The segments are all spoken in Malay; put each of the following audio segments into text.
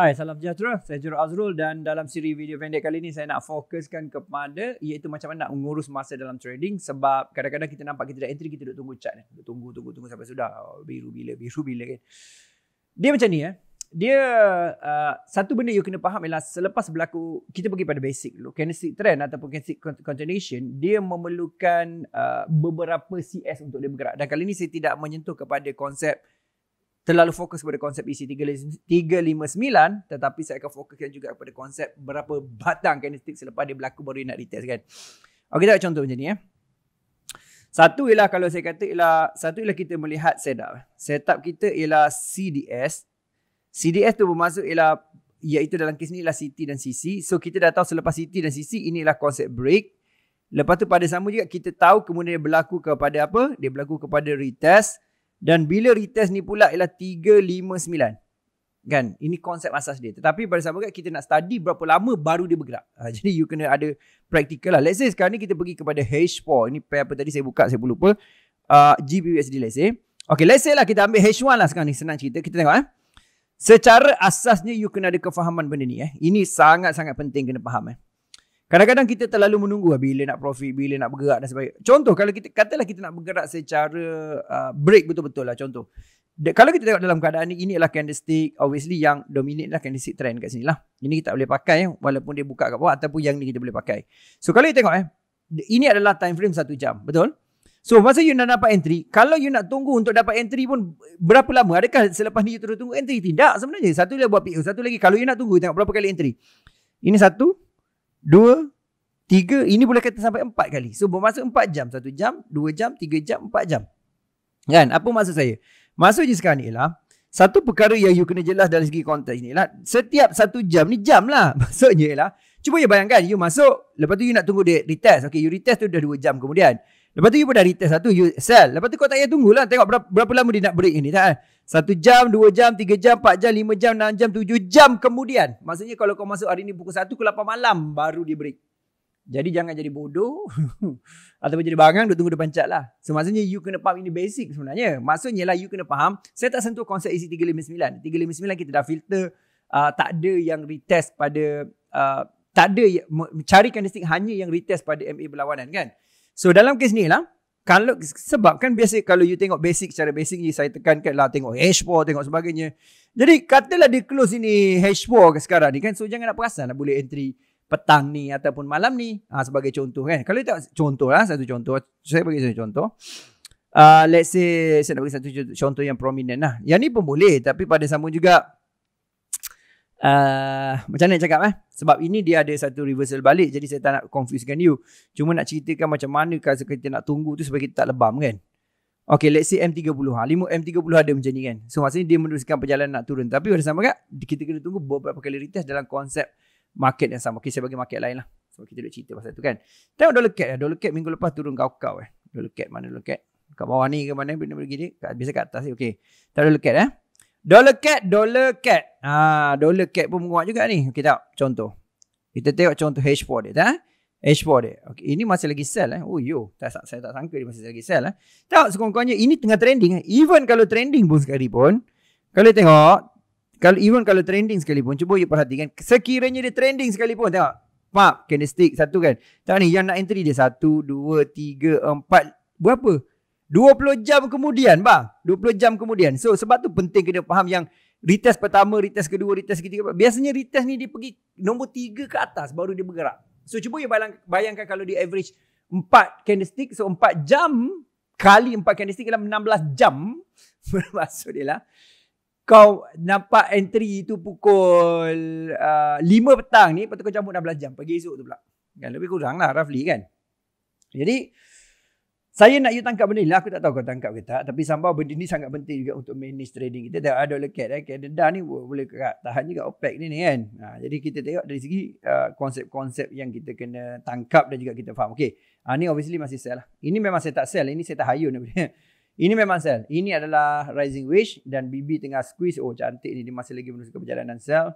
Hai, salam sejahtera. Saya Jero Azrul dan dalam siri video pendek kali ini saya nak fokuskan kepada iaitu macam mana nak mengurus masa dalam trading sebab kadang-kadang kita nampak kita dah entry, kita duduk tunggu chart. Duduk tunggu, tunggu, tunggu sampai sudah. Oh, biru bila, biru bila kan. Dia macam ni eh. Dia, uh, satu benda you kena faham ialah selepas berlaku, kita pergi pada basic dulu. Kinesic trend ataupun kinesic continuation, dia memerlukan uh, beberapa CS untuk dia bergerak. Dan kali ini saya tidak menyentuh kepada konsep terlalu fokus kepada konsep EC359 tetapi saya akan fokuskan juga kepada konsep berapa batang kinetik selepas dia berlaku baru dia nak retest kan. Okey tak contoh macam ni ya. Satu ialah kalau saya kata ialah satu ialah kita melihat setup. Setup kita ialah CDS. CDS tu bermaksud ialah iaitu dalam kes ni ialah CT dan CC. So kita dah tahu selepas CT dan CC inilah konsep break. Lepas tu pada sama juga kita tahu kemudian dia berlaku kepada apa? Dia berlaku kepada retest. Dan bila retest ni pula ialah 359. Kan? Ini konsep asas dia. Tetapi pada sama kan kita nak study berapa lama baru dia bergerak. Ha, jadi you kena ada practical lah. Let's say sekarang ni kita pergi kepada H4. Ini pair apa tadi saya buka saya pun lupa. Uh, ah, GBUSD let's say. Okay let's say lah kita ambil H1 lah sekarang ni. Senang cerita. Kita tengok eh. Secara asasnya you kena ada kefahaman benda ni eh. Ini sangat-sangat penting kena faham eh. Kadang-kadang kita terlalu menunggu lah bila nak profit, bila nak bergerak dan sebagainya. Contoh, kalau kita katalah kita nak bergerak secara uh, break betul-betul lah contoh. De, kalau kita tengok dalam keadaan ni, ini adalah candlestick. Obviously yang dominate lah candlestick trend kat sini lah. Ini kita tak boleh pakai eh, walaupun dia buka kat bawah ataupun yang ni kita boleh pakai. So kalau kita tengok eh, ini adalah time frame satu jam. Betul? So masa you nak dapat entry, kalau you nak tunggu untuk dapat entry pun berapa lama? Adakah selepas ni you terus tunggu entry? Tidak sebenarnya. Satu dia buat PO. Satu lagi kalau you nak tunggu, tengok berapa kali entry. Ini satu, Dua Tiga Ini boleh kata sampai empat kali So bermaksud empat jam Satu jam Dua jam Tiga jam Empat jam Kan Apa maksud saya Maksudnya sekarang ni ialah Satu perkara yang you kena jelas Dalam segi konteks ni ialah Setiap satu jam ni jam lah Maksudnya ialah Cuba you bayangkan You masuk Lepas tu you nak tunggu dia retest Okay you retest tu dah dua jam kemudian Lepas tu you pun dah retest satu you sell. Lepas tu kau tak payah tunggulah tengok berapa, berapa lama dia nak break ini tak. Kan? Satu jam, dua jam, tiga jam, empat jam, lima jam, enam jam, tujuh jam kemudian. Maksudnya kalau kau masuk hari ni pukul satu ke lapan malam baru dia break. Jadi jangan jadi bodoh atau jadi bangang duduk tunggu depan cat lah. So maksudnya you kena paham ini basic sebenarnya. Maksudnya lah you kena faham saya tak sentuh konsep EC359. 359 kita dah filter uh, tak ada yang retest pada uh, tak ada carikan listing hanya yang retest pada MA berlawanan kan. So dalam kes ni lah, kalau sebab kan biasa kalau you tengok basic secara basic ni saya tekan kat lah tengok H4 tengok sebagainya. Jadi katalah dia close ni H4 ke sekarang ni kan. So jangan nak perasan nak lah boleh entry petang ni ataupun malam ni ha, sebagai contoh kan. Kalau tak contoh lah satu contoh. Saya bagi satu contoh. Uh, let's say saya nak bagi satu contoh yang prominent lah. Yang ni pun boleh tapi pada sambung juga Ah, macam mana nak cakap eh? Sebab ini dia ada satu reversal balik. Jadi saya tak nak confusekan you. Cuma nak ceritakan macam mana kalau kita nak tunggu tu supaya kita tak lebam kan? Okay, let's say M30. Ha. lima M30 ada macam ni kan? So maksudnya dia meneruskan perjalanan nak turun. Tapi pada sama kan? Kita kena tunggu beberapa kali retest dalam konsep market yang sama. Okay, saya bagi market lain lah. Sebab kita dah cerita pasal tu kan? Tengok dollar ya Dollar cat minggu lepas turun kau-kau eh. Dollar cat mana dollar cat? Kat bawah ni ke mana? Bila-bila gini? Biasa kat atas ni. Okay. Tengok dollar cat eh. Dollar cat, dollar cat. Ha, dollar cat pun menguat juga ni. Okey tak? Contoh. Kita tengok contoh H4 dia. Tak? H4 dia. Okay, ini masih lagi sell eh. Oh yo. Tak, saya tak sangka dia masih lagi sell eh. Tak, sekurang-kurangnya ini tengah trending eh. Even kalau trending pun sekali pun. Kalau tengok. Kalau even kalau trending sekalipun, cuba you perhatikan. Sekiranya dia trending sekalipun, tengok. Pak, candlestick satu kan. Tengok ni, yang nak entry dia satu, dua, tiga, empat. Berapa? 20 jam kemudian bang 20 jam kemudian so sebab tu penting kena faham yang retest pertama retest kedua retest ketiga biasanya retest ni dia pergi nombor 3 ke atas baru dia bergerak so cuba you bayang, bayangkan kalau dia average 4 candlestick so 4 jam kali 4 candlestick dalam 16 jam bermaksud dia lah kau nampak entry itu pukul uh, 5 petang ni lepas tu kau jambut 16 jam pagi esok tu pula kan lebih kurang lah roughly kan jadi saya nak you tangkap benda ni Aku tak tahu kau tangkap ke tak. Tapi sambal benda ni sangat penting juga untuk manage trading kita. Tengok ada lekat eh. Canada ni boleh kerat. Tahan juga OPEC ni ni kan. Ha, jadi kita tengok dari segi uh, konsep-konsep yang kita kena tangkap dan juga kita faham. Okay. Ha, ni obviously masih sell lah. Ini memang saya tak sell. Ini saya tak hayun Ini memang sell. Ini adalah rising wage dan BB tengah squeeze. Oh cantik ni. Dia masih lagi menunjukkan perjalanan sell.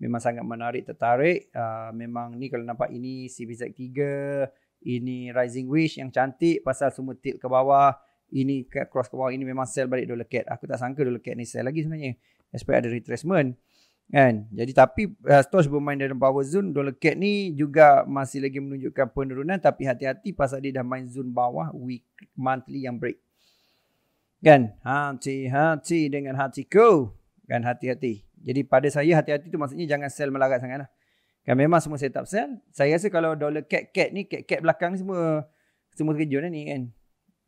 Memang sangat menarik tertarik. Uh, memang ni kalau nampak ini CBZ 3 ini rising wish yang cantik pasal semua tilt ke bawah ini cross ke bawah ini memang sell balik dollar cat aku tak sangka dollar cat ni sell lagi sebenarnya expect ada retracement kan jadi tapi uh, stocks bermain dalam power zone dollar cat ni juga masih lagi menunjukkan penurunan tapi hati-hati pasal dia dah main zone bawah week monthly yang break kan hati-hati dengan hatiku kan hati-hati jadi pada saya hati-hati tu maksudnya jangan sell melarat sangatlah Kan memang semua set up sell. Saya rasa kalau dollar cat cat ni cat cat belakang ni semua semua terkejut lah ni kan.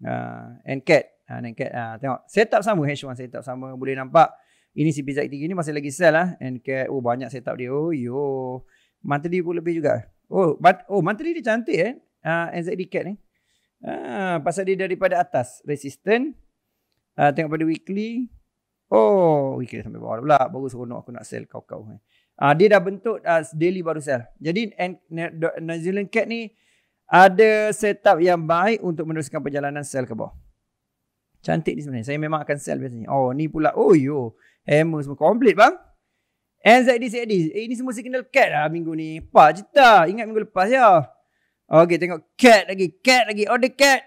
Uh, and cat ha, uh, and cat uh, tengok set up sama H1 set up sama boleh nampak ini CPZ3 ni masih lagi sel lah. And cat oh banyak set up dia. Oh yo. Monthly pun lebih juga. Oh but, oh monthly dia cantik eh. Uh, ha, NZD cat ni. Ah, pasal dia daripada atas resistant. Uh, tengok pada weekly. Oh, weekly sampai bawah pula. Baru seronok aku nak sell kau-kau. Eh. Uh, dia dah bentuk uh, daily baru sell. Jadi and, New Zealand Cat ni ada setup yang baik untuk meneruskan perjalanan sell ke bawah. Cantik ni sebenarnya. Saya memang akan sell biasanya. Oh, ni pula. Oh, yo. Hammer semua. Complete, bang. NZD, ZD. Eh, ni semua signal cat lah minggu ni. Pak je Ingat minggu lepas, ya. Okay, tengok cat lagi. Cat lagi. Oh, the cat.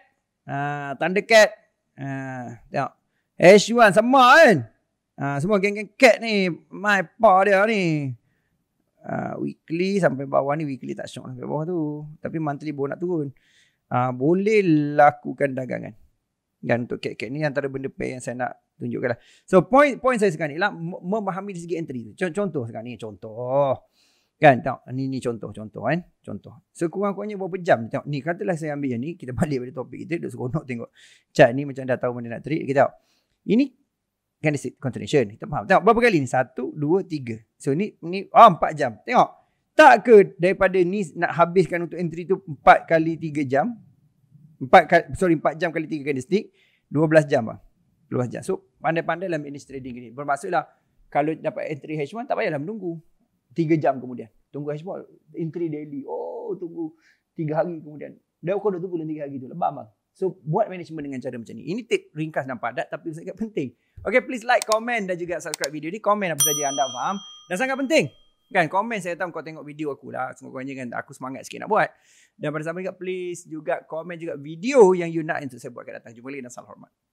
Ah, tanda cat. Ah, uh, tengok. H1 sama kan? Ha, semua geng-geng cat ni My pa dia ni ha, Weekly sampai bawah ni Weekly tak syok sampai lah bawah tu Tapi monthly bonus nak turun ha, Boleh lakukan dagangan Dan untuk cat-cat ni Antara benda pay yang saya nak tunjukkan lah So point point saya sekarang ni lah Memahami segi entry tu Contoh sekarang ni Contoh Kan tengok ni, ni contoh Contoh kan Contoh Sekurang-kurangnya berapa jam Tengok ni katalah saya ambil yang ni Kita balik pada topik kita Duduk seronok tengok Chat ni macam dah tahu mana nak trade Kita tengok ini kan dia continuation kita faham tengok berapa kali ni satu dua tiga so ni ni oh, empat jam tengok tak ke daripada ni nak habiskan untuk entry tu empat kali tiga jam empat kali sorry empat jam kali tiga candlestick dua belas jam lah dua belas jam so pandai-pandai lah manage trading ni bermaksudlah kalau dapat entry H1 tak payahlah menunggu tiga jam kemudian tunggu H1 entry daily oh tunggu tiga hari kemudian dia kau dah tunggu lagi tiga hari tu lebam lah So buat management dengan cara macam ni. Ini tip ringkas dan padat tapi sangat penting. Okay please like, comment, dan juga subscribe video ni. Comment apa saja anda faham. Dan sangat penting. Kan komen saya tahu kau tengok video aku lah. Semoga kau kan aku semangat sikit nak buat. Dan pada sama juga please juga komen juga video yang you nak untuk saya buat kat datang. Jumpa lagi dan salam hormat.